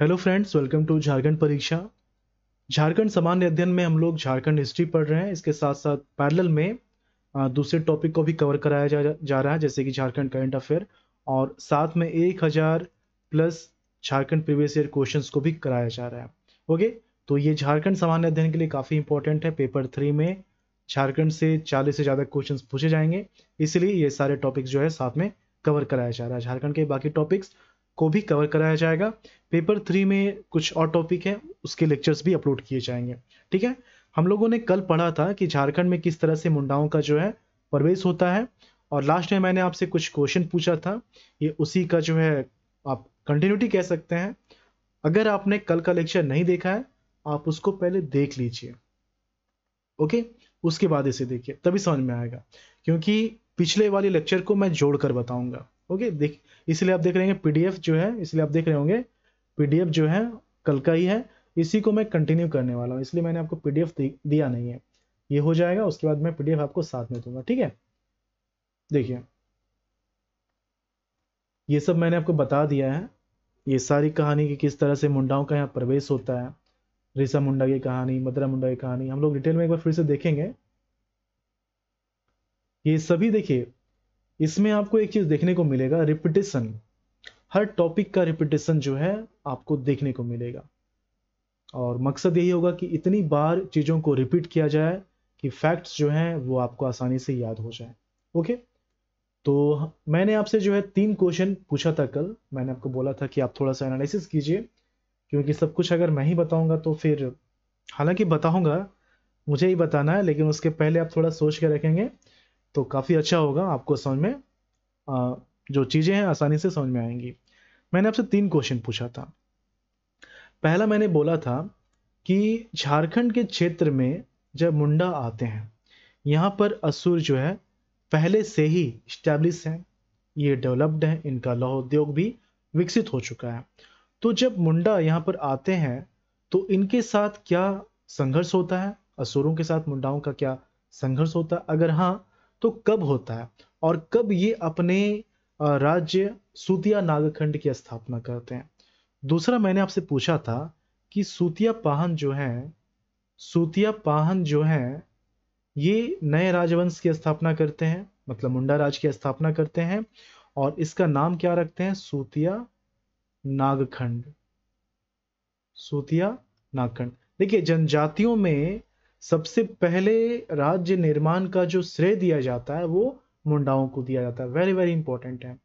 hello friends welcome to Jharkhand परीक्षा झारखंड सामान्य अध्ययन में हम लोग झारखंड हिस्ट्री पढ़ रहे हैं इसके साथ साथ पैरेलल में दूसरे टॉपिक को भी कवर कराया जा, जा रहा है जैसे कि झारखंड करंट अफेयर और साथ में एक हज़ार plus Jharkhand previous year question को भी कराया जा रहा है ओके तो ये झारखंड सामान्य अध्ययन के लिए काफ़ी इंपॉर्टेंट है पेपर थ्री में झारखंड से चालीस से ज़्यादा क्वेश्चन पूछे जाएंगे इसलिए ये सारे टॉपिक्स जो है साथ में कवर कराया जा रहा है झारखंड के बाकी टॉपिक्स को भी कवर कराया जाएगा पेपर थ्री में कुछ और टॉपिक है उसके लेक्चर्स भी अपलोड किए जाएंगे ठीक है हम लोगों ने कल पढ़ा था कि झारखंड में किस तरह से मुंडाओं का जो है प्रवेश होता है और लास्ट में मैंने आपसे कुछ क्वेश्चन पूछा था ये उसी का जो है आप कंटिन्यूटी कह सकते हैं अगर आपने कल का लेक्चर नहीं देखा है आप उसको पहले देख लीजिए ओके उसके बाद इसे देखिए तभी समझ में आएगा क्योंकि पिछले वाले लेक्चर को मैं जोड़कर बताऊंगा ओके देख इसलिए आप देख रहे हैं पीडीएफ जो है इसलिए आप देख रहे होंगे पीडीएफ जो है कल का ही है इसी को मैं कंटिन्यू करने वाला हूँ इसलिए मैंने आपको पीडीएफ दिया नहीं है ये हो जाएगा उसके बाद मैं पीडीएफ आपको साथ में दूंगा ठीक है देखिए ये सब मैंने आपको बता दिया है ये सारी कहानी की किस तरह से मुंडाओं का यहाँ प्रवेश होता है रिसा मुंडा की कहानी मदरा मुंडा की कहानी हम लोग डिटेल में एक बार फिर से देखेंगे ये सभी देखिए इसमें आपको एक चीज़ देखने को मिलेगा रिपीटेशन हर टॉपिक का रिपीटेशन जो है आपको देखने को मिलेगा और मकसद यही होगा कि इतनी बार चीज़ों को रिपीट किया जाए कि फैक्ट्स जो हैं वो आपको आसानी से याद हो जाए ओके तो मैंने आपसे जो है तीन क्वेश्चन पूछा था कल मैंने आपको बोला था कि आप थोड़ा सा एनालिसिस कीजिए क्योंकि सब कुछ अगर मैं ही बताऊंगा तो फिर हालांकि बताऊंगा मुझे ही बताना है लेकिन उसके पहले आप थोड़ा सोच के रखेंगे तो काफ़ी अच्छा होगा आपको समझ में आ, जो चीज़ें हैं आसानी से समझ में आएंगी मैंने आपसे तीन क्वेश्चन पूछा था पहला मैंने बोला था कि झारखंड के क्षेत्र में जब मुंडा आते हैं यहाँ पर असुर जो है पहले से ही इस्टेब्लिश हैं ये डेवलप्ड हैं इनका लौह उद्योग भी विकसित हो चुका है तो जब मुंडा यहाँ पर आते हैं तो इनके साथ क्या संघर्ष होता है असुरों के साथ मुंडाओं का क्या संघर्ष होता है अगर हाँ तो कब होता है और कब ये अपने राज्य सूतिया नागखंड की स्थापना करते हैं दूसरा मैंने आपसे पूछा था कि सूतिया पाहन जो है सूतिया पाहन जो है ये नए राजवंश की स्थापना करते हैं मतलब मुंडा राज की स्थापना करते हैं और इसका नाम क्या रखते हैं सूतिया नागखंड सूतिया नागखंड देखिए जनजातियों में सबसे पहले राज्य निर्माण का जो श्रेय दिया जाता है वो मुंडाओं को दिया जाता है वेरी वेरी इंपॉर्टेंट है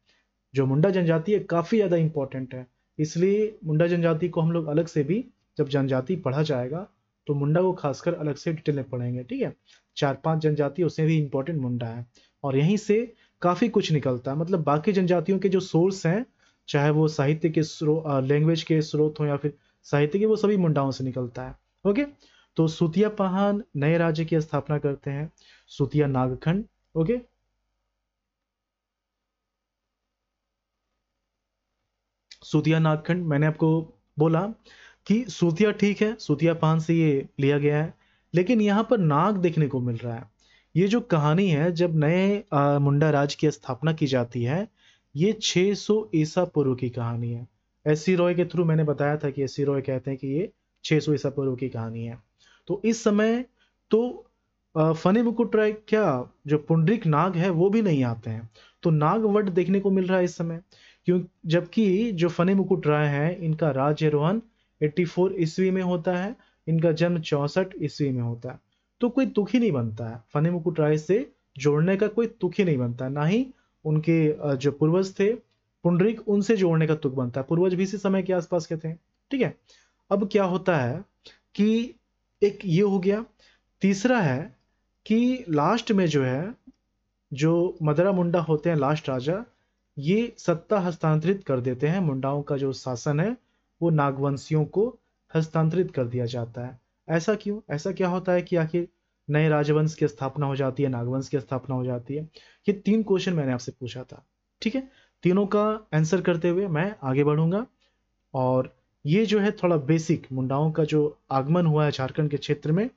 जो मुंडा जनजाति है काफ़ी ज़्यादा इंपॉर्टेंट है इसलिए मुंडा जनजाति को हम लोग अलग से भी जब जनजाति पढ़ा जाएगा तो मुंडा को खासकर अलग से डिटेल में पढ़ेंगे ठीक है चार पांच जनजाति उसमें भी इंपॉर्टेंट मुंडा है और यहीं से काफ़ी कुछ निकलता है मतलब बाकी जनजातियों के जो सोर्स हैं चाहे वो साहित्य के स्रोत लैंग्वेज के स्रोत हो या फिर साहित्य के वो सभी मुंडाओं से निकलता है ओके तो सुतिया पहान नए राज्य की स्थापना करते हैं सुतिया नागखंड ओके सुतिया नागखंड मैंने आपको बोला कि सुतिया ठीक है सुतिया पहान से ये लिया गया है लेकिन यहाँ पर नाग देखने को मिल रहा है ये जो कहानी है जब नए मुंडा राज की स्थापना की जाती है ये 600 सौ ईसा पूर्व की कहानी है एस रॉय के थ्रू मैंने बताया था कि एस रॉय कहते हैं कि ये 600 सौ ईसा पूर्व की कहानी है तो इस समय तो फनी मुकुट राय क्या जो पुंडरिक नाग है वो भी नहीं आते हैं तो नाग वट देखने को मिल रहा है इस समय क्यों जबकि जो फनी मुकुट राय है इनका राज्यरोहन 84 ईस्वी में होता है इनका जन्म चौसठ ईस्वी में होता है तो कोई दुखी नहीं बनता है फनी मुकुट राय से जोड़ने का कोई तुखी नहीं बनता है ना ही उनके जो पूर्वज थे पुंडरिक उनसे जोड़ने का तुक बनता है पूर्वज भी इसी समय के आसपास के थे ठीक है अब क्या होता है कि एक ये हो गया तीसरा है कि लास्ट में जो है जो मदरा मुंडा होते हैं लास्ट राजा ये सत्ता हस्तांतरित कर देते हैं मुंडाओं का जो शासन है वो नागवंशियों को हस्तांतरित कर दिया जाता है ऐसा क्यों ऐसा क्या होता है कि आखिर नए राजवंश की स्थापना हो जाती है नागवंश की स्थापना हो जाती है ये तीन क्वेश्चन मैंने आपसे पूछा था ठीक है तीनों का आंसर करते हुए मैं आगे बढ़ूंगा और ये जो है थोड़ा बेसिक मुंडाओं का जो आगमन हुआ है झारखंड के क्षेत्र में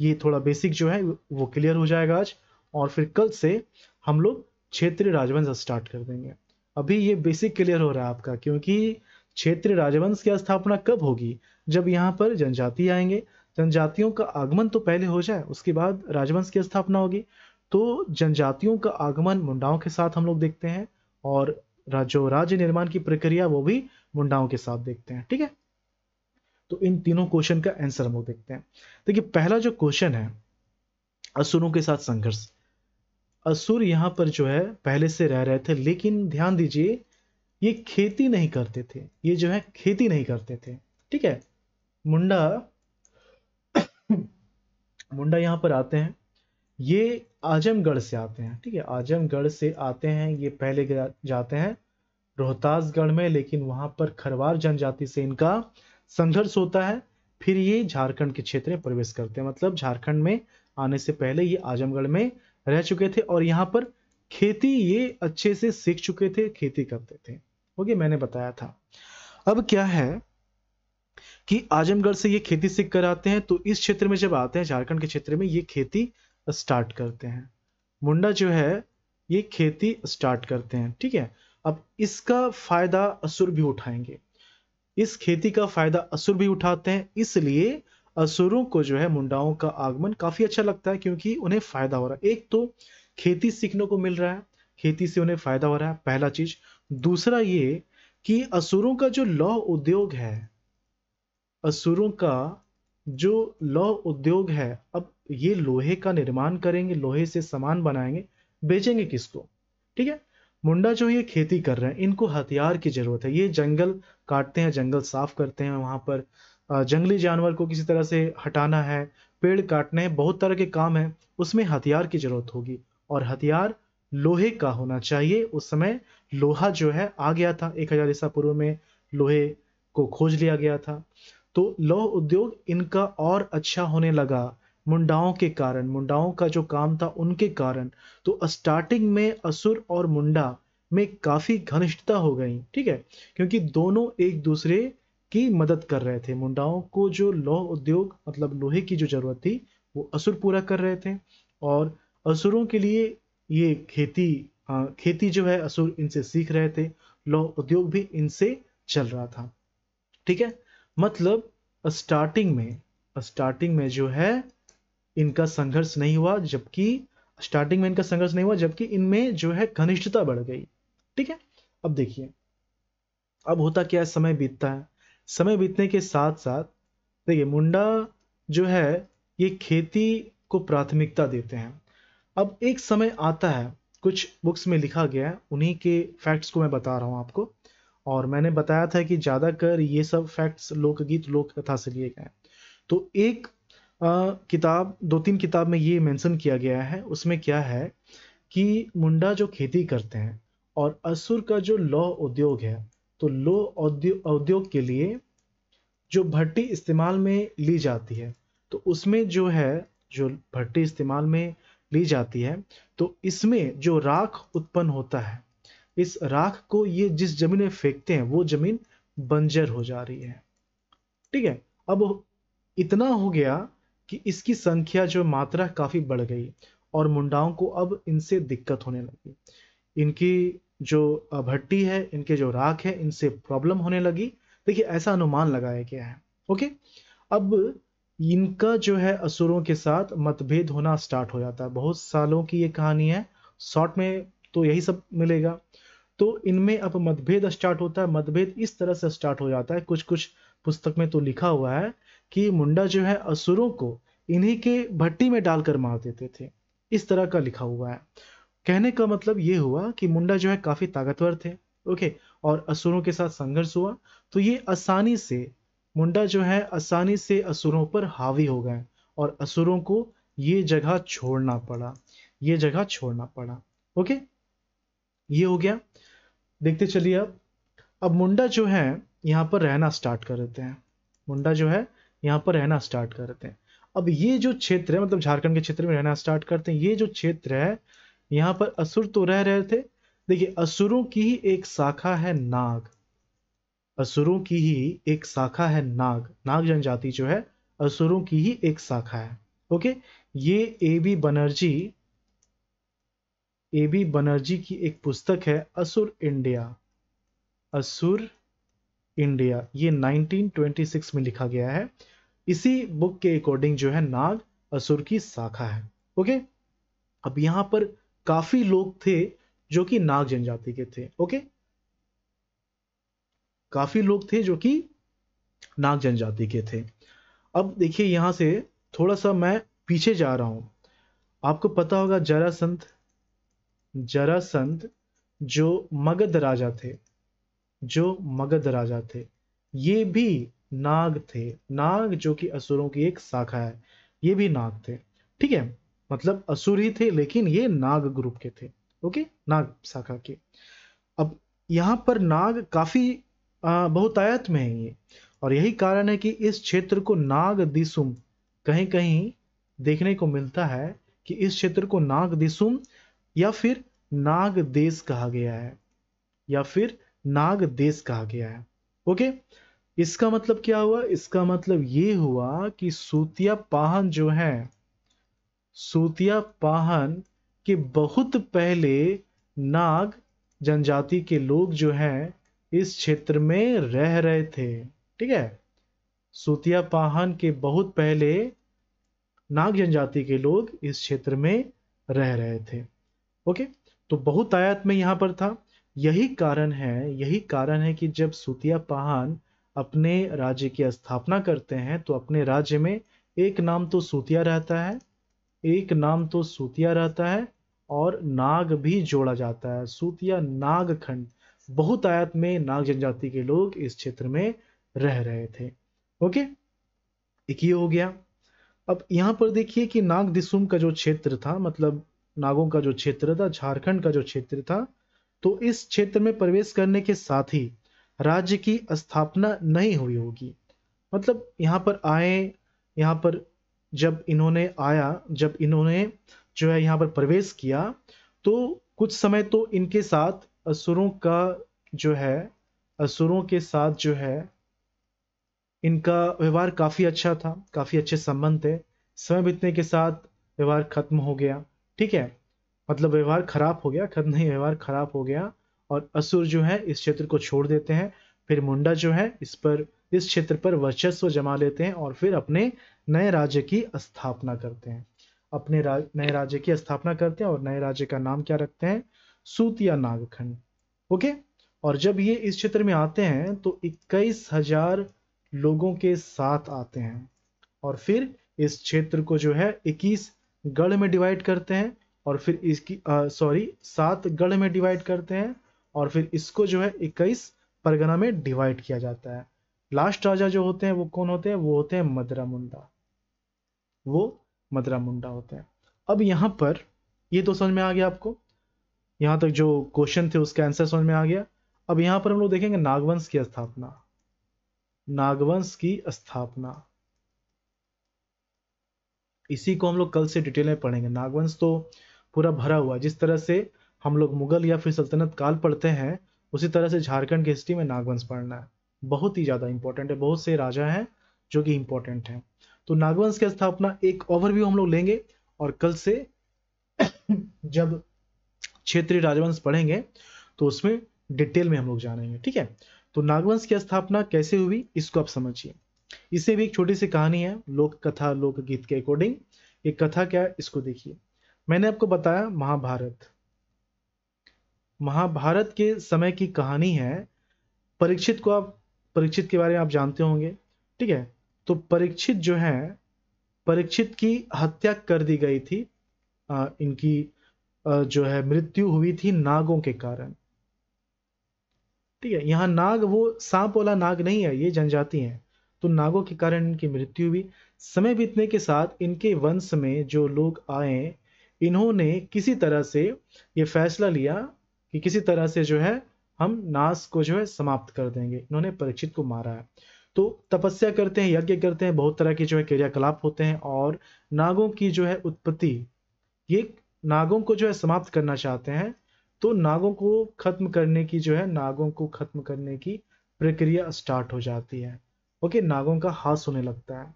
ये थोड़ा बेसिक जो है वो क्लियर हो जाएगा आज और फिर कल से हम लोग क्षेत्रीय राजवंश स्टार्ट कर देंगे अभी ये बेसिक क्लियर हो रहा है आपका क्योंकि क्षेत्रीय राजवंश की स्थापना कब होगी जब यहाँ पर जनजाति आएंगे जनजातियों का आगमन तो पहले हो जाए उसके बाद राजवंश की स्थापना होगी तो जनजातियों का आगमन मुंडाओं के साथ हम लोग देखते हैं और जो राज्य निर्माण की प्रक्रिया वो भी मुंडाओं के साथ देखते हैं ठीक है तो इन तीनों क्वेश्चन का आंसर हम लोग देखते हैं देखिए पहला जो क्वेश्चन है असुरों के साथ संघर्ष असुर यहां पर जो है पहले से रह रहे थे लेकिन ध्यान दीजिए ये खेती नहीं करते थे ये जो है खेती नहीं करते थे ठीक है मुंडा मुंडा यहां पर आते हैं ये आजमगढ़ से आते हैं ठीक है आजमगढ़ से आते हैं ये पहले जाते हैं रोहतासगढ़ में लेकिन वहां पर खरवार जनजाति से इनका संघर्ष होता है फिर ये झारखंड के क्षेत्र में प्रवेश करते हैं मतलब झारखंड में आने से पहले ये आजमगढ़ में रह चुके थे और यहाँ पर खेती ये अच्छे से सीख चुके थे खेती करते थे ओके मैंने बताया था अब क्या है कि आजमगढ़ से ये खेती सीख कर आते हैं तो इस क्षेत्र में जब आते हैं झारखंड के क्षेत्र में ये खेती स्टार्ट करते हैं मुंडा जो है ये खेती स्टार्ट करते हैं ठीक है अब इसका फायदा असुर भी उठाएंगे इस खेती का फायदा असुर भी उठाते हैं इसलिए असुरों को जो है मुंडाओं का आगमन काफी अच्छा लगता है क्योंकि उन्हें फायदा हो रहा है एक तो खेती सीखने को मिल रहा है खेती से उन्हें फायदा हो रहा है पहला चीज दूसरा ये कि असुरों का जो लौह उद्योग है असुरों का जो लौह उद्योग है अब ये लोहे का निर्माण करेंगे लोहे से सामान बनाएंगे बेचेंगे किसको ठीक है मुंडा जो ये खेती कर रहे हैं इनको हथियार की जरूरत है ये जंगल काटते हैं जंगल साफ करते हैं वहां पर जंगली जानवर को किसी तरह से हटाना है पेड़ काटने हैं बहुत तरह के काम है उसमें हथियार की जरूरत होगी और हथियार लोहे का होना चाहिए उस समय लोहा जो है आ गया था एक हजार ईसा पूर्व में लोहे को खोज लिया गया था तो लौह उद्योग इनका और अच्छा होने लगा मुंडाओं के कारण मुंडाओं का जो काम था उनके कारण तो स्टार्टिंग में असुर और मुंडा में काफी घनिष्ठता हो गई ठीक है क्योंकि दोनों एक दूसरे की मदद कर रहे थे मुंडाओं को जो लौह उद्योग मतलब लोहे की जो जरूरत थी वो असुर पूरा कर रहे थे और असुरों के लिए ये खेती आ, खेती जो है असुर इनसे सीख रहे थे लौह उद्योग भी इनसे चल रहा था ठीक है मतलब स्टार्टिंग में स्टार्टिंग में जो है इनका संघर्ष नहीं हुआ जबकि स्टार्टिंग में इनका संघर्ष नहीं हुआ जबकि इनमें जो है घनिष्ठता बढ़ गई ठीक है अब देखिए अब होता क्या है समय बीतता है समय बीतने के साथ साथ देखिए मुंडा जो है ये खेती को प्राथमिकता देते हैं अब एक समय आता है कुछ बुक्स में लिखा गया है उन्हीं के फैक्ट्स को मैं बता रहा हूँ आपको और मैंने बताया था कि ज़्यादातर ये सब फैक्ट्स लोकगीत लोक कथा से लिए गए तो एक आ, किताब दो तीन किताब में ये मेंशन किया गया है उसमें क्या है कि मुंडा जो खेती करते हैं और असुर का जो लौह उद्योग है तो लौह उद्योग के लिए जो भट्टी इस्तेमाल में ली जाती है तो उसमें जो है जो भट्टी इस्तेमाल में ली जाती है तो इसमें जो राख उत्पन्न होता है इस राख को ये जिस जमीन में फेंकते हैं वो जमीन बंजर हो जा रही है ठीक है अब इतना हो गया कि इसकी संख्या जो मात्रा काफ़ी बढ़ गई और मुंडाओं को अब इनसे दिक्कत होने लगी इनकी जो भट्टी है इनके जो राख है इनसे प्रॉब्लम होने लगी देखिए ऐसा अनुमान लगाया गया है ओके अब इनका जो है असुरों के साथ मतभेद होना स्टार्ट हो जाता है बहुत सालों की ये कहानी है शॉर्ट में तो यही सब मिलेगा तो इनमें अब मतभेद स्टार्ट होता है मतभेद इस तरह से स्टार्ट हो जाता है कुछ कुछ पुस्तक में तो लिखा हुआ है कि मुंडा जो है असुरों को इन्हीं के भट्टी में डालकर मार देते थे इस तरह का लिखा हुआ है कहने का मतलब ये हुआ कि मुंडा जो है काफी ताकतवर थे ओके और असुरों के साथ संघर्ष हुआ तो ये आसानी से मुंडा जो है आसानी से असुरों पर हावी हो गए और असुरों को ये जगह छोड़ना पड़ा ये जगह छोड़ना पड़ा ओके ये हो गया देखते चलिए अब अब मुंडा जो है यहाँ पर रहना स्टार्ट कर देते हैं मुंडा जो है यहाँ पर रहना स्टार्ट कर देते हैं अब ये जो क्षेत्र है मतलब झारखंड के क्षेत्र में रहना स्टार्ट करते हैं ये जो क्षेत्र है यहाँ पर असुर तो रह रहे थे देखिए असुरों की ही एक शाखा है नाग असुरों की ही एक शाखा है नाग नाग जनजाति जो है असुरों की ही एक शाखा है ओके ये A B Banerjee A B Banerjee की एक पुस्तक है असुर इंडिया असुर इंडिया ये 1926 में लिखा गया है इसी बुक के अकॉर्डिंग जो है नाग असुर की शाखा है ओके अब यहां पर काफी लोग थे जो कि नाग जनजाति के थे ओके काफी लोग थे जो कि नाग जनजाति के थे अब देखिए यहां से थोड़ा सा मैं पीछे जा रहा हूं आपको पता होगा जरासंत जरासंत जो मगध राजा थे जो मगध राजा थे ये भी नाग थे नाग जो कि असुरों की एक शाखा है ये भी नाग थे ठीक है मतलब असुर ही थे लेकिन ये नाग ग्रुप के थे ओके नाग शाखा के अब यहाँ पर नाग काफी बहुतायत में है ये और यही कारण है कि इस क्षेत्र को नाग दिसुम कहीं कहीं देखने को मिलता है कि इस क्षेत्र को नाग दिसुम या फिर नाग देश कहा गया है या फिर नाग देश कहा गया है ओके इसका मतलब क्या हुआ इसका मतलब ये हुआ कि सूतिया पाहन जो है सूतिया पाहन के बहुत पहले नाग जनजाति के लोग जो हैं इस क्षेत्र में रह रहे थे ठीक है सूतिया पाहन के बहुत पहले नाग जनजाति के लोग इस क्षेत्र में रह रहे थे ओके तो बहुत आयात में यहां पर था यही कारण है यही कारण है कि जब सूतिया पहान अपने राज्य की स्थापना करते हैं तो अपने राज्य में एक नाम तो सूतिया रहता है एक नाम तो सूतिया रहता है और नाग भी जोड़ा जाता है सूतिया नाग खंड बहुत आयत में नाग जनजाति के लोग इस क्षेत्र में रह रहे थे ओके एक ये हो गया अब यहां पर देखिए कि नाग दिसुम का जो क्षेत्र था मतलब नागों का जो क्षेत्र था झारखंड का जो क्षेत्र था तो इस क्षेत्र में प्रवेश करने के साथ ही राज्य की स्थापना नहीं हुई होगी मतलब यहाँ पर आए यहाँ पर जब इन्होंने आया जब इन्होंने जो है यहाँ पर प्रवेश किया तो कुछ समय तो इनके साथ असुरों का जो है असुरों के साथ जो है इनका व्यवहार काफ़ी अच्छा था काफ़ी अच्छे संबंध थे समय बीतने के साथ व्यवहार खत्म हो गया ठीक है मतलब व्यवहार खराब हो गया कन्हैया व्यवहार खराब हो गया और असुर जो है इस क्षेत्र को छोड़ देते हैं फिर मुंडा जो है इस पर इस क्षेत्र पर वर्चस्व जमा लेते हैं और फिर अपने नए राज्य की स्थापना करते हैं अपने राज, नए राज्य की स्थापना करते हैं और नए राज्य का नाम क्या रखते हैं सूत या नागखंड ओके और जब ये इस क्षेत्र में आते हैं तो इक्कीस हजार लोगों के साथ आते हैं और फिर इस क्षेत्र को जो है इक्कीस गढ़ में डिवाइड करते हैं और फिर इसकी सॉरी सात गढ़ में डिवाइड करते हैं और फिर इसको जो है इक्कीस परगना में डिवाइड किया जाता है लास्ट राजा जो होते हैं वो कौन होते हैं वो होते हैं मदरा मुंडा वो मदरा मुंडा होते हैं अब यहां पर ये तो समझ में आ गया आपको यहां तक जो क्वेश्चन थे उसका आंसर समझ में आ गया अब यहां पर हम लोग देखेंगे नागवंश की स्थापना नागवंश की स्थापना इसी को हम लोग कल से डिटेल में पढ़ेंगे नागवंश तो पूरा भरा हुआ जिस तरह से हम लोग मुगल या फिर सल्तनत काल पढ़ते हैं उसी तरह से झारखंड की हिस्ट्री में नागवंश पढ़ना है बहुत ही ज़्यादा इंपॉर्टेंट है बहुत से राजा हैं जो कि इंपॉर्टेंट हैं तो नागवंश की स्थापना एक ओवरव्यू हम लोग लेंगे और कल से जब क्षेत्रीय राजवंश पढ़ेंगे तो उसमें डिटेल में हम लोग जानेंगे ठीक है तो नागवंश की स्थापना कैसे हुई इसको आप समझिए इसे भी एक छोटी सी कहानी है लोक कथा लोक गीत के अकॉर्डिंग ये कथा क्या है इसको देखिए मैंने आपको बताया महाभारत महाभारत के समय की कहानी है परीक्षित को आप परीक्षित के बारे में आप जानते होंगे ठीक है तो परीक्षित जो है परीक्षित की हत्या कर दी गई थी आ, इनकी आ, जो है मृत्यु हुई थी नागों के कारण ठीक है यहाँ नाग वो सांप वाला नाग नहीं है ये जनजाति है तो नागों के कारण इनकी मृत्यु हुई समय बीतने के साथ इनके वंश में जो लोग आए इन्होंने किसी तरह से ये फैसला लिया कि किसी तरह से जो है हम नास को जो है समाप्त कर देंगे इन्होंने परीक्षित को मारा है तो तपस्या करते हैं यज्ञ करते हैं बहुत तरह के जो है क्रियाकलाप होते हैं और नागों की जो है उत्पत्ति ये नागों को जो है समाप्त करना चाहते हैं तो नागों को खत्म करने की जो है नागों को खत्म करने की प्रक्रिया स्टार्ट हो जाती है ओके नागों का हास होने लगता है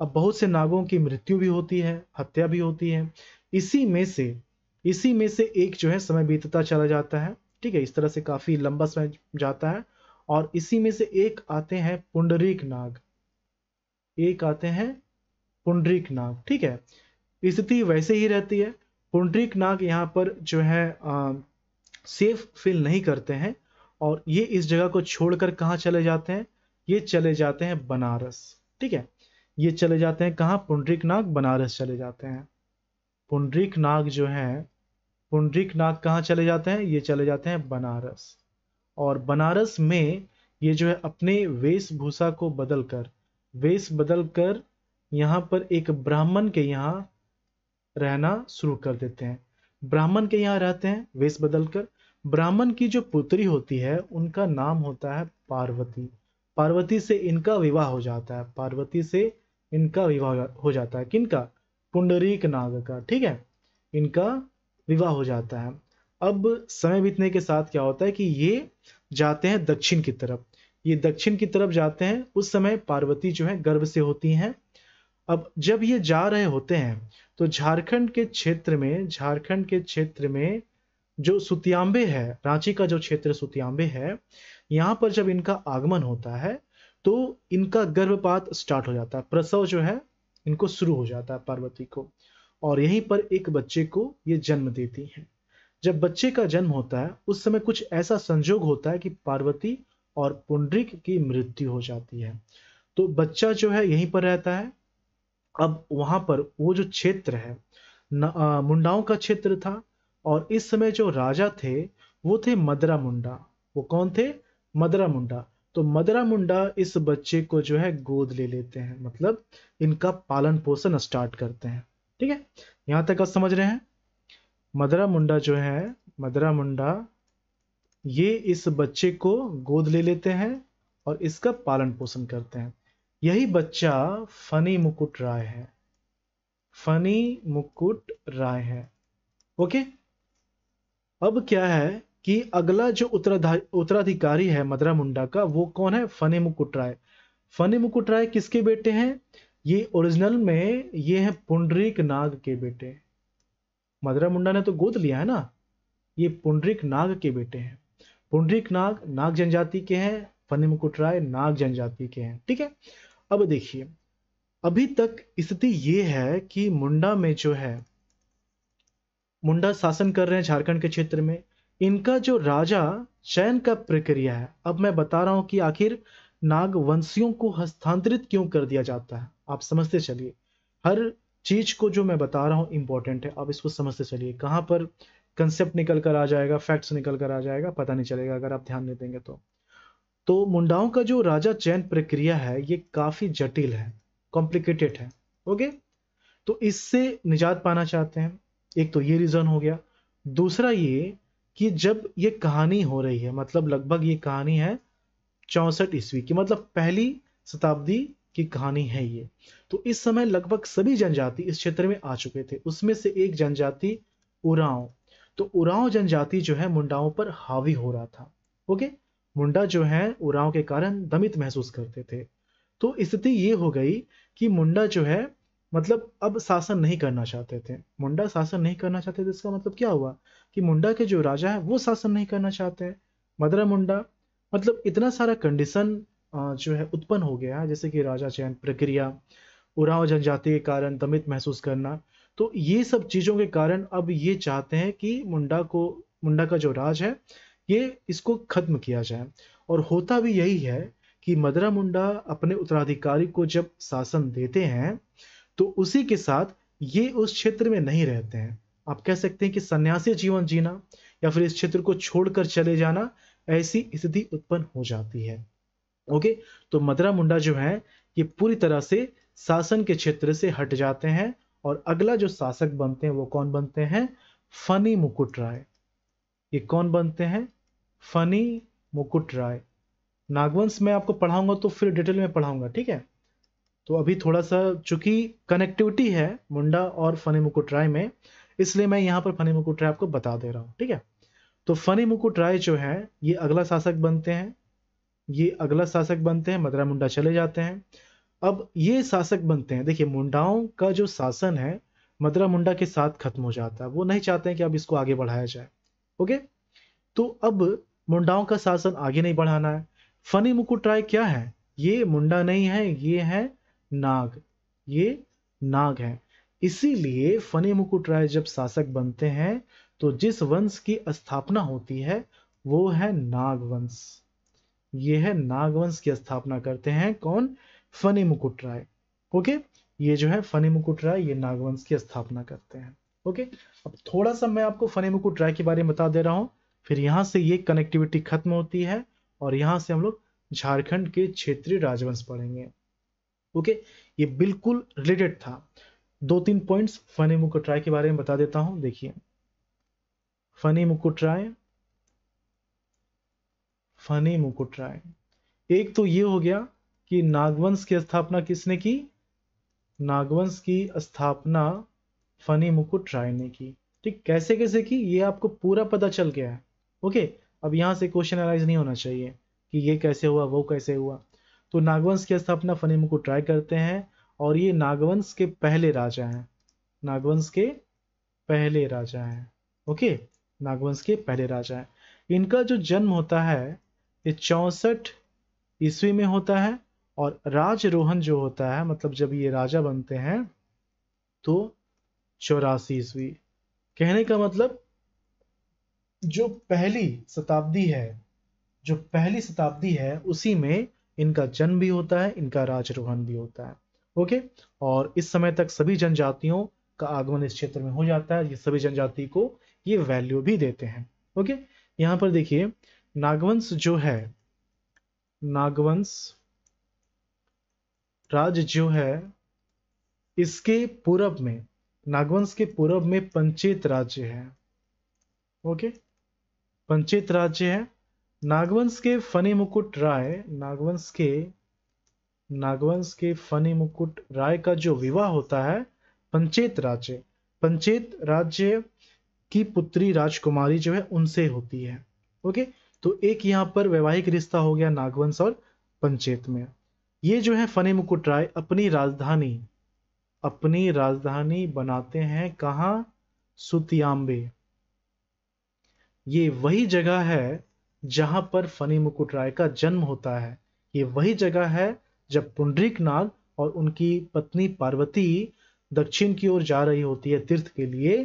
अब बहुत से नागों की मृत्यु भी होती है हत्या भी होती है इसी में से इसी में से एक जो है समय बीतता चला जाता है ठीक है इस तरह से काफ़ी लंबा समय जाता है और इसी में से एक आते हैं पुंडरीक नाग एक आते हैं पुंडरीक नाग ठीक है स्थिति वैसे ही रहती है पुंडरीक नाग यहाँ पर जो है आ, सेफ फील नहीं करते हैं और ये इस जगह को छोड़कर कहाँ चले जाते हैं ये चले जाते हैं बनारस ठीक है ये चले जाते हैं कहाँ पुंडरीक नाग बनारस चले जाते हैं पुंडरीक नाग जो हैं पुंडरीक नाग कहाँ चले जाते हैं ये चले जाते हैं बनारस और बनारस में ये जो है अपने वेशभूषा को बदल कर वेश बदल कर यहाँ पर एक ब्राह्मण के यहाँ रहना शुरू कर देते हैं ब्राह्मण के यहाँ रहते हैं वेश बदल कर ब्राह्मण की जो पुत्री होती है उनका नाम होता है पार्वती पार्वती से इनका विवाह हो जाता है पार्वती से इनका विवाह हो जाता है किनका पुंडरीक नाग का ठीक है इनका विवाह हो जाता है अब समय बीतने के साथ क्या होता है कि ये जाते हैं दक्षिण की तरफ ये दक्षिण की तरफ जाते हैं उस समय पार्वती जो है गर्भ से होती हैं अब जब ये जा रहे होते हैं तो झारखंड के क्षेत्र में झारखंड के क्षेत्र में जो सुतियांबे है रांची का जो क्षेत्र सुतियांबे है यहाँ पर जब इनका आगमन होता है तो इनका गर्भपात स्टार्ट हो जाता है प्रसव जो है इनको शुरू हो जाता है पार्वती को और यहीं पर एक बच्चे को ये जन्म देती हैं जब बच्चे का जन्म होता है उस समय कुछ ऐसा संजोग होता है कि पार्वती और पुंडरिक की मृत्यु हो जाती है तो बच्चा जो है यहीं पर रहता है अब वहां पर वो जो क्षेत्र है न, आ, मुंडाओं का क्षेत्र था और इस समय जो राजा थे वो थे मदरा मुंडा वो कौन थे मदरा मुंडा तो मदरा मुंडा इस बच्चे को जो है गोद ले लेते हैं मतलब इनका पालन पोषण स्टार्ट करते हैं ठीक है यहां तक आप समझ रहे हैं मदरा मुंडा जो है मदरा मुंडा ये इस बच्चे को गोद ले लेते हैं और इसका पालन पोषण करते हैं यही बच्चा फनी मुकुट राय है फनी मुकुट राय है ओके अब क्या है कि अगला जो उत्तराधिकारी है मदरा मुंडा का वो कौन है फने मुकुट राय फने मुकुट राय किसके बेटे हैं ये ओरिजिनल में ये हैं पुंडरीक नाग के बेटे मदरा मुंडा ने तो गोद लिया है ना ये पुंडरीक नाग के बेटे हैं पुंडरीक नाग नाग जनजाति के हैं फनी मुकुट राय नाग जनजाति के हैं ठीक है अब देखिए अभी तक स्थिति ये है कि मुंडा में जो है मुंडा शासन कर रहे हैं झारखंड के क्षेत्र में इनका जो राजा चयन का प्रक्रिया है अब मैं बता रहा हूं कि आखिर नागवंशियों को हस्तांतरित क्यों कर दिया जाता है आप समझते चलिए हर चीज को जो मैं बता रहा हूं इंपॉर्टेंट है आप इसको समझते चलिए कहां पर कंसेप्ट निकल कर आ जाएगा फैक्ट्स निकल कर आ जाएगा पता नहीं चलेगा अगर आप ध्यान नहीं देंगे तो तो मुंडाओं का जो राजा चयन प्रक्रिया है ये काफी जटिल है कॉम्प्लिकेटेड है ओके तो इससे निजात पाना चाहते हैं एक तो ये रीजन हो गया दूसरा ये कि जब ये कहानी हो रही है मतलब लगभग ये कहानी है चौंसठ ईस्वी की मतलब पहली शताब्दी की कहानी है ये तो इस समय लगभग सभी जनजाति इस क्षेत्र में आ चुके थे उसमें से एक जनजाति उराव तो उराव जनजाति जो है मुंडाओं पर हावी हो रहा था ओके मुंडा जो है उराव के कारण दमित महसूस करते थे तो स्थिति ये हो गई कि मुंडा जो है मतलब अब शासन नहीं करना चाहते थे मुंडा शासन नहीं करना चाहते थे इसका मतलब क्या हुआ कि मुंडा के जो राजा है वो शासन नहीं करना चाहते हैं मदरा मुंडा मतलब इतना सारा कंडीशन जो है उत्पन्न हो गया है जैसे कि राजा चयन प्रक्रिया उराव जनजाति के कारण दमित महसूस करना तो ये सब चीज़ों के कारण अब ये चाहते हैं कि मुंडा को मुंडा का जो राज है ये इसको खत्म किया जाए और होता भी यही है कि मदरा मुंडा अपने उत्तराधिकारी को जब शासन देते हैं तो उसी के साथ ये उस क्षेत्र में नहीं रहते हैं आप कह सकते हैं कि सन्यासी जीवन जीना या फिर इस क्षेत्र को छोड़कर चले जाना ऐसी स्थिति उत्पन्न हो जाती है ओके तो मदरा मुंडा जो है ये पूरी तरह से शासन के क्षेत्र से हट जाते हैं और अगला जो शासक बनते हैं वो कौन बनते हैं फनी मुकुट राय ये कौन बनते हैं फनी मुकुट राय नागवंश में आपको पढ़ाऊंगा तो फिर डिटेल में पढ़ाऊंगा ठीक है तो अभी थोड़ा सा चूंकि कनेक्टिविटी है मुंडा और फनी मुकुट राय में इसलिए मैं यहाँ पर फनी मुकुट राय आपको बता दे रहा हूँ ठीक है तो फनी मुकुट राय जो है ये अगला शासक बनते हैं ये अगला शासक बनते हैं मदरा मुंडा चले जाते हैं अब ये शासक बनते हैं देखिए मुंडाओं का जो शासन है मदरा मुंडा के साथ खत्म हो जाता है वो नहीं चाहते हैं कि अब इसको आगे बढ़ाया जाए ओके तो अब मुंडाओं का शासन आगे नहीं बढ़ाना है फनी मुकुट राय क्या है ये मुंडा नहीं है ये है नाग ये नाग है इसीलिए फने मुकुट राय जब शासक बनते हैं तो जिस वंश की स्थापना होती है वो है नागवंश ये है नागवंश की स्थापना करते हैं कौन फने मुकुट राय ओके ये जो है फने मुकुट राय ये नागवंश की स्थापना करते हैं ओके अब थोड़ा सा मैं आपको फने मुकुट राय के बारे में बता दे रहा हूं फिर यहां से ये कनेक्टिविटी खत्म होती है और यहां से हम लोग झारखंड के क्षेत्रीय राजवंश पढ़ेंगे ओके ये बिल्कुल रिलेटेड था दो तीन पॉइंट्स फनी मुकुट्राय के बारे में बता देता हूं देखिए फनी मुकुट्राय फनी मुकुट्राय एक तो ये हो गया कि नागवंश की स्थापना किसने की नागवंश की स्थापना फनी मुकुट राय ने की ठीक कैसे कैसे की ये आपको पूरा पता चल गया है ओके अब यहां से क्वेश्चन एनालाइज नहीं होना चाहिए कि ये कैसे हुआ वो कैसे हुआ तो नागवंश की स्थापना फनीमो को ट्राई करते हैं और ये नागवंश के पहले राजा हैं नागवंश के पहले राजा हैं ओके नागवंश के पहले राजा हैं इनका जो जन्म होता है ये चौंसठ ईस्वी में होता है और राजरोहन जो होता है मतलब जब ये राजा बनते हैं तो चौरासी ईस्वी कहने का मतलब जो पहली शताब्दी है जो पहली शताब्दी है उसी में इनका जन्म भी होता है इनका राजरोहन भी होता है ओके और इस समय तक सभी जनजातियों का आगमन इस क्षेत्र में हो जाता है ये सभी जनजाति को ये वैल्यू भी देते हैं ओके यहां पर देखिए नागवंश जो है नागवंश राज जो है इसके पूरब में नागवंश के पूरब में पंचेत राज्य है ओके पंचेत राज्य है नागवंश के फने मुकुट राय नागवंश के नागवंश के फने मुकुट राय का जो विवाह होता है पंचेत राज्य पंचेत राज्य की पुत्री राजकुमारी जो है उनसे होती है ओके तो एक यहाँ पर वैवाहिक रिश्ता हो गया नागवंश और पंचेत में ये जो है फने मुकुट राय अपनी राजधानी अपनी राजधानी बनाते हैं कहाँ सुतियांबे ये वही जगह है जहां पर फनी मुकुट राय का जन्म होता है ये वही जगह है जब पुंडरीक नाग और उनकी पत्नी पार्वती दक्षिण की ओर जा रही होती है तीर्थ के लिए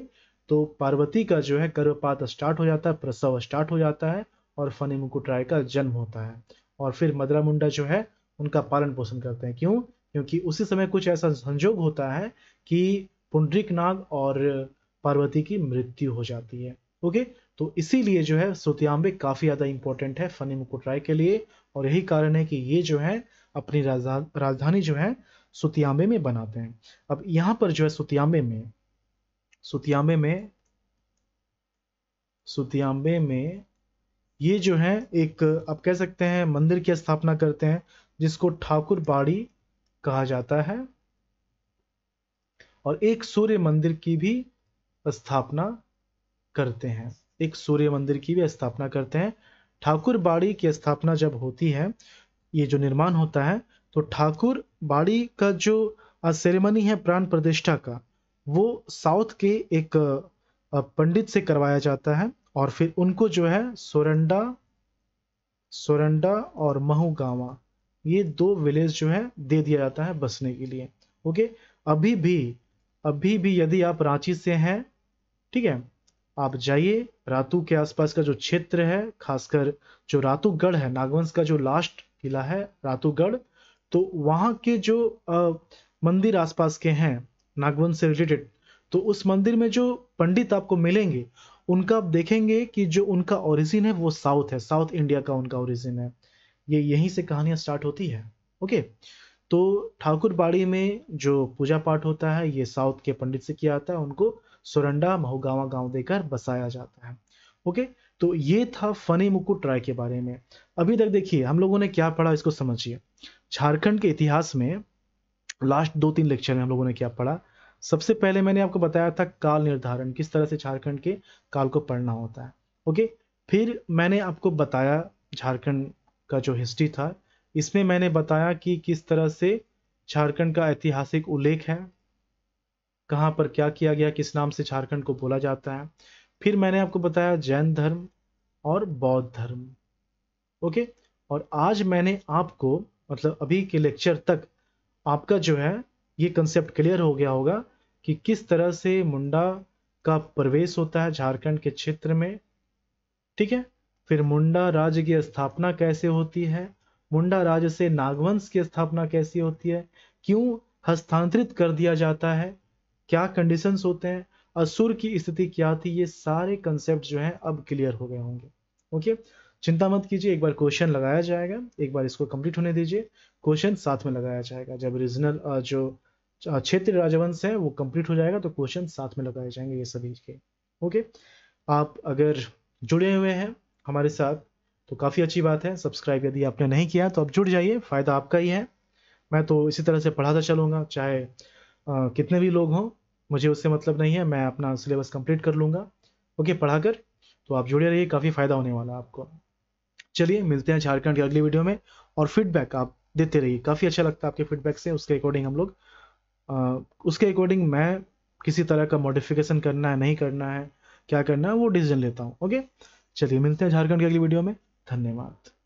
तो पार्वती का जो है गर्भपात स्टार्ट हो जाता है प्रसव स्टार्ट हो जाता है और फनी मुकुट राय का जन्म होता है और फिर मदरा मुंडा जो है उनका पालन पोषण करते हैं क्यों क्योंकि उसी समय कुछ ऐसा संजोग होता है कि पुंडरीक नाग और पार्वती की मृत्यु हो जाती है ओके तो इसीलिए जो है श्रुतियांबिक काफ़ी ज़्यादा इंपॉर्टेंट है फनी मुकुटराय के लिए और यही कारण है कि ये जो है अपनी राजधानी जो है सुतियांबे में बनाते हैं अब यहाँ पर जो है सुतियांबे में सुतियांबे में सुतियांबे में ये जो है एक आप कह सकते हैं मंदिर की स्थापना करते हैं जिसको ठाकुर बाड़ी कहा जाता है और एक सूर्य मंदिर की भी स्थापना करते हैं एक सूर्य मंदिर की भी स्थापना करते हैं ठाकुर बाड़ी की स्थापना जब होती है ये जो निर्माण होता है तो ठाकुर बाड़ी का जो सेरेमनी है प्राण प्रतिष्ठा का वो साउथ के एक पंडित से करवाया जाता है और फिर उनको जो है सोरंडा सोरंडा और महुगावा ये दो विलेज जो है दे दिया जाता है बसने के लिए ओके अभी भी अभी भी यदि आप रांची से हैं ठीक है आप जाइए रातू के आसपास का जो क्षेत्र है खासकर जो रातूगढ़ है नागवंश का जो लास्ट किला है रातुगढ़ तो वहां के जो आ, मंदिर आसपास के हैं नागवंश से रिलेटेड तो उस मंदिर में जो पंडित आपको मिलेंगे उनका आप देखेंगे कि जो उनका ओरिजिन है वो साउथ है साउथ इंडिया का उनका ओरिजिन है ये यहीं से कहानियां स्टार्ट होती है ओके तो ठाकुर बाड़ी में जो पूजा पाठ होता है ये साउथ के पंडित से किया जाता है उनको सोरंडा महुगावा गांव देकर बसाया जाता है ओके तो ये था फनी मुकुट ट्राई के बारे में अभी तक देखिए हम लोगों ने क्या पढ़ा इसको समझिए झारखंड के इतिहास में लास्ट दो तीन लेक्चर में हम लोगों ने क्या पढ़ा सबसे पहले मैंने आपको बताया था काल निर्धारण किस तरह से झारखंड के काल को पढ़ना होता है ओके फिर मैंने आपको बताया झारखंड का जो हिस्ट्री था इसमें मैंने बताया कि किस तरह से झारखंड का ऐतिहासिक उल्लेख है कहाँ पर क्या किया गया किस नाम से झारखंड को बोला जाता है फिर मैंने आपको बताया जैन धर्म और बौद्ध धर्म ओके और आज मैंने आपको मतलब अभी के लेक्चर तक आपका जो है ये कंसेप्ट क्लियर हो गया होगा कि किस तरह से मुंडा का प्रवेश होता है झारखंड के क्षेत्र में ठीक है फिर मुंडा राज्य की स्थापना कैसे होती है मुंडा राज्य से नागवंश की स्थापना कैसी होती है क्यों हस्तांतरित कर दिया जाता है क्या कंडीशन होते हैं असुर की स्थिति क्या थी ये सारे कंसेप्ट जो है अब क्लियर हो गए होंगे ओके चिंता मत कीजिए एक बार क्वेश्चन लगाया जाएगा एक बार इसको कंप्लीट होने दीजिए क्वेश्चन साथ में लगाया जाएगा जब रीजनल जो क्षेत्र राजवंश है वो कंप्लीट हो जाएगा तो क्वेश्चन साथ में लगाए जाएंगे ये सभी के ओके आप अगर जुड़े हुए हैं हमारे साथ तो काफ़ी अच्छी बात है सब्सक्राइब यदि आपने नहीं किया तो आप जुड़ जाइए फ़ायदा आपका ही है मैं तो इसी तरह से पढ़ाता चलूँगा चाहे आ, कितने भी लोग हों मुझे उससे मतलब नहीं है मैं अपना सिलेबस कंप्लीट कर लूँगा ओके पढ़ा कर तो आप जुड़े रहिए काफ़ी फ़ायदा होने वाला है आपको चलिए मिलते हैं झारखंड के अगली वीडियो में और फीडबैक आप देते रहिए काफ़ी अच्छा लगता है आपके फीडबैक से उसके अकॉर्डिंग हम लोग उसके अकॉर्डिंग मैं किसी तरह का मॉडिफिकेशन करना है नहीं करना है क्या करना है वो डिसीजन लेता हूँ ओके चलिए मिलते हैं झारखंड की अगली वीडियो में धन्यवाद